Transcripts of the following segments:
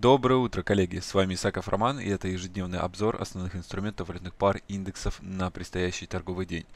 Доброе утро, коллеги! С вами Исаков Роман и это ежедневный обзор основных инструментов валютных пар индексов на предстоящий торговый день.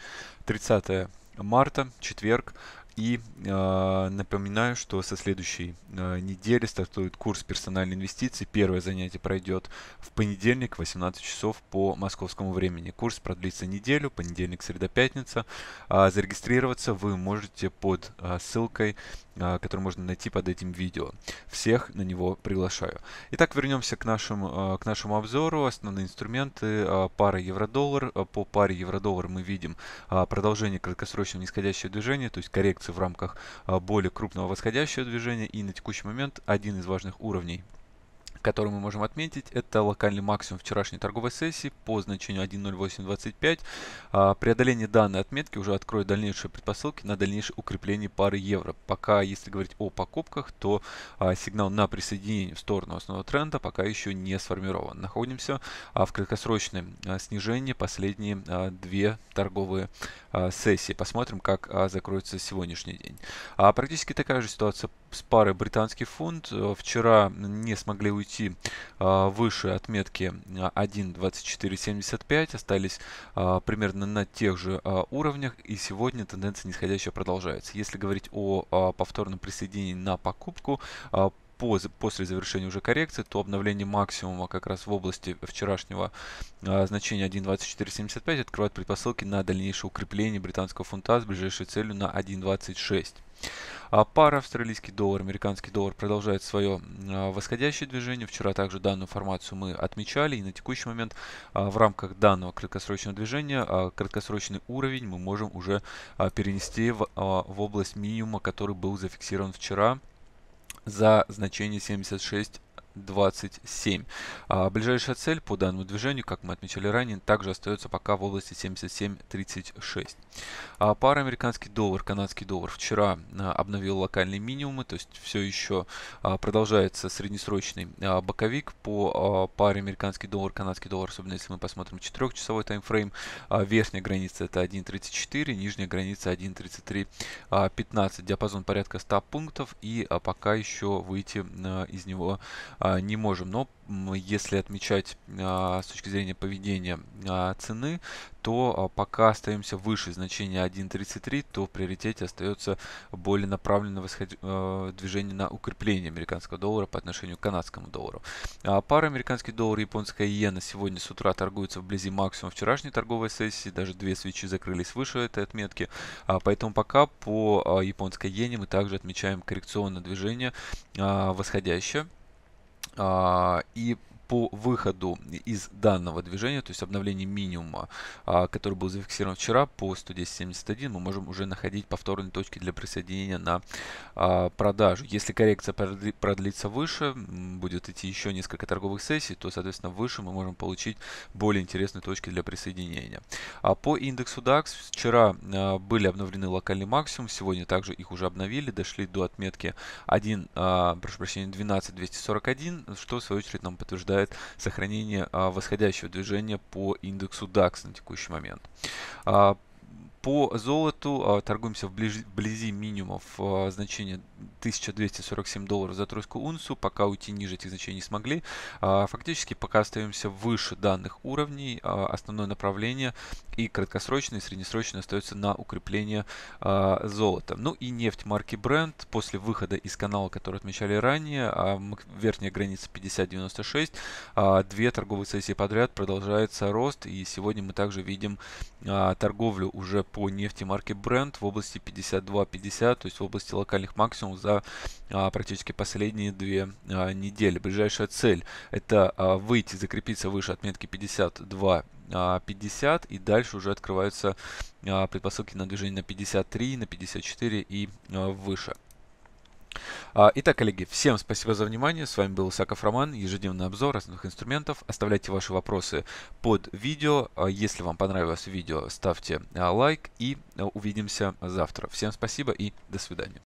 30 марта, четверг. И э, напоминаю, что со следующей э, недели стартует курс персональной инвестиции. Первое занятие пройдет в понедельник, 18 часов по московскому времени. Курс продлится неделю, понедельник, среда, пятница. Э, зарегистрироваться вы можете под э, ссылкой а, который можно найти под этим видео. Всех на него приглашаю. Итак, вернемся к нашему, а, к нашему обзору. Основные инструменты. А, пара евро-доллар. По паре евро-доллар мы видим продолжение краткосрочного нисходящего движения, то есть коррекции в рамках более крупного восходящего движения. И на текущий момент один из важных уровней – который мы можем отметить, это локальный максимум вчерашней торговой сессии по значению 1.0825. А, преодоление данной отметки уже откроет дальнейшие предпосылки на дальнейшее укрепление пары евро. Пока, если говорить о покупках, то а, сигнал на присоединение в сторону основного тренда пока еще не сформирован. Находимся а, в краткосрочном снижении последние две торговые сессии. Посмотрим, как закроется сегодняшний день. Практически такая же ситуация с пары британский фунт. Э, вчера не смогли уйти а, выше отметки 1.2475, остались а, примерно на тех же а, уровнях, и сегодня тенденция нисходящая продолжается. Если говорить о повторном присоединении на покупку, после завершения уже коррекции, то обновление максимума как раз в области вчерашнего а, значения 1.2475 открывает предпосылки на дальнейшее укрепление британского фунта с ближайшей целью на 1.26. А пара австралийский доллар, американский доллар продолжает свое а, восходящее движение. Вчера также данную формацию мы отмечали. И на текущий момент а, в рамках данного краткосрочного движения краткосрочный уровень мы можем уже перенести в область минимума, который был зафиксирован вчера за значение 76 27. А ближайшая цель по данному движению, как мы отмечали ранее, также остается пока в области 77.36. А пара американский доллар, канадский доллар вчера а, обновил локальные минимумы, то есть все еще а, продолжается среднесрочный а, боковик по паре американский доллар, канадский доллар, особенно если мы посмотрим 4-часовой таймфрейм. Верхняя граница это 1.34, нижняя граница 1.33.15. Диапазон порядка 100 пунктов и пока еще выйти из него а, не можем. Но если отмечать а, с точки зрения поведения а, цены, то пока остаемся выше значения 1.33, то в приоритете остается более направленное восход... Э, движение на укрепление американского доллара по отношению к канадскому доллару. Пара американский доллар и японская иена сегодня с утра торгуются вблизи максимума вчерашней торговой сессии, даже две свечи закрылись выше этой отметки, поэтому пока по японской иене мы также отмечаем коррекционное движение восходящее. А, и по выходу из данного движения, то есть обновление минимума, а, который был зафиксирован вчера по 110.71, мы можем уже находить повторные точки для присоединения на а, продажу. Если коррекция продлится выше, будет идти еще несколько торговых сессий, то, соответственно, выше мы можем получить более интересные точки для присоединения. А по индексу DAX вчера а, были обновлены локальный максимум, сегодня также их уже обновили, дошли до отметки 1, прошу прощения, 12 241, что в свою очередь нам подтверждает означает сохранение а, восходящего движения по индексу DAX на текущий момент. А, по золоту а, торгуемся вблизи, вблизи минимумов а, значения 1247 долларов за тройскую унцию. Пока уйти ниже этих значений не смогли. А, фактически пока остаемся выше данных уровней. Основное направление и краткосрочное, и среднесрочное остается на укрепление золота. Ну и нефть марки Brent после выхода из канала, который отмечали ранее, верхняя граница 50.96, две торговые сессии подряд продолжается рост. И сегодня мы также видим торговлю уже по нефти марки Brent в области 52-50, то есть в области локальных максимумов за а, практически последние две а, недели. Ближайшая цель это а, выйти, закрепиться выше отметки 52 50 и дальше уже открываются а, предпосылки на движение на 53, на 54 и а, выше. А, итак, коллеги, всем спасибо за внимание. С вами был Исаков Роман. Ежедневный обзор основных инструментов. Оставляйте ваши вопросы под видео. А, если вам понравилось видео, ставьте а, лайк и увидимся завтра. Всем спасибо и до свидания.